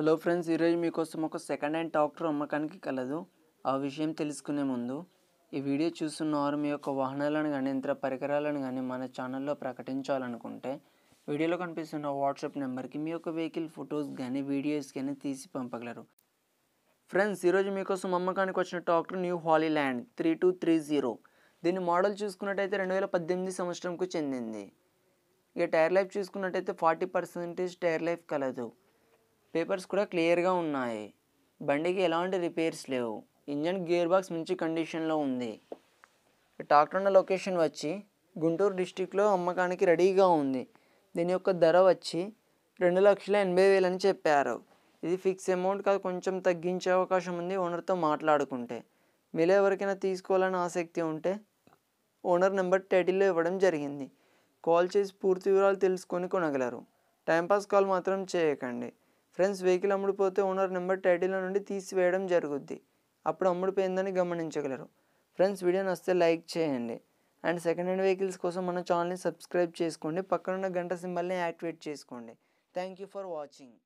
hello friends ఈరోజు మీకోసం ఒక సెకండ్ హ్యాండ్ ట్రాక్టర్ అమ్మకానికి కలదు ఆ విషయం తెలుసుకునే ముందు ఈ వీడియో చూస్తున్నవారు మీ యొక్క వాహనాలను కానీ ఇతర పరికరాలను కానీ మన ఛానల్లో ప్రకటించాలనుకుంటే వీడియోలో కనిపిస్తున్న వాట్సాప్ నెంబర్కి మీ యొక్క వెహికల్ ఫొటోస్ కానీ వీడియోస్ కానీ తీసి పంపగలరు ఫ్రెండ్స్ ఈరోజు మీకోసం అమ్మకానికి వచ్చిన tractor new land three two three zero దీని మోడల్ చూసుకున్నట్టయితే రెండు వేల పద్దెనిమిది సంవత్సరంకు చెందింది ఇక టైర్ లైఫ్ చూసుకున్నట్టయితే ఫార్టీ పర్సెంటేజ్ టైర్ లైఫ్ కలదు పేపర్స్ కూడా క్లియర్గా ఉన్నాయి బండికి ఎలాంటి రిపేర్స్ లేవు ఇంజన్ గేర్ బాక్స్ మంచి కండిషన్లో ఉంది టాక్టర్న లొకేషన్ వచ్చి గుంటూరు డిస్టిక్లో అమ్మకానికి రెడీగా ఉంది దీని యొక్క ధర వచ్చి రెండు లక్షల ఎనభై వేలు అని చెప్పారు ఇది ఫిక్స్ అమౌంట్ కాదు కొంచెం తగ్గించే అవకాశం ఉంది ఓనర్తో మాట్లాడుకుంటే మీలో ఎవరికైనా తీసుకోవాలని ఆసక్తి ఉంటే ఓనర్ నెంబర్ టైటిల్లో ఇవ్వడం జరిగింది కాల్ చేసి పూర్తి వివరాలు తెలుసుకొని కొనగలరు టైంపాస్ కాల్ మాత్రం చేయకండి ఫ్రెండ్స్ వెహికల్ అమ్ముడిపోతే ఓనర్ నెంబర్ టైటిల్ నుండి తీసివేయడం జరుగుద్ది అప్పుడు అమ్ముడుపోయిందని గమనించగలరు ఫ్రెండ్స్ వీడియో నస్తే లైక్ చేయండి అండ్ సెకండ్ హ్యాండ్ వెహికల్స్ కోసం మన ఛానల్ని సబ్స్క్రైబ్ చేసుకోండి పక్కనున్న గంట సింబల్ని యాక్టివేట్ చేసుకోండి థ్యాంక్ యూ ఫర్ వాచింగ్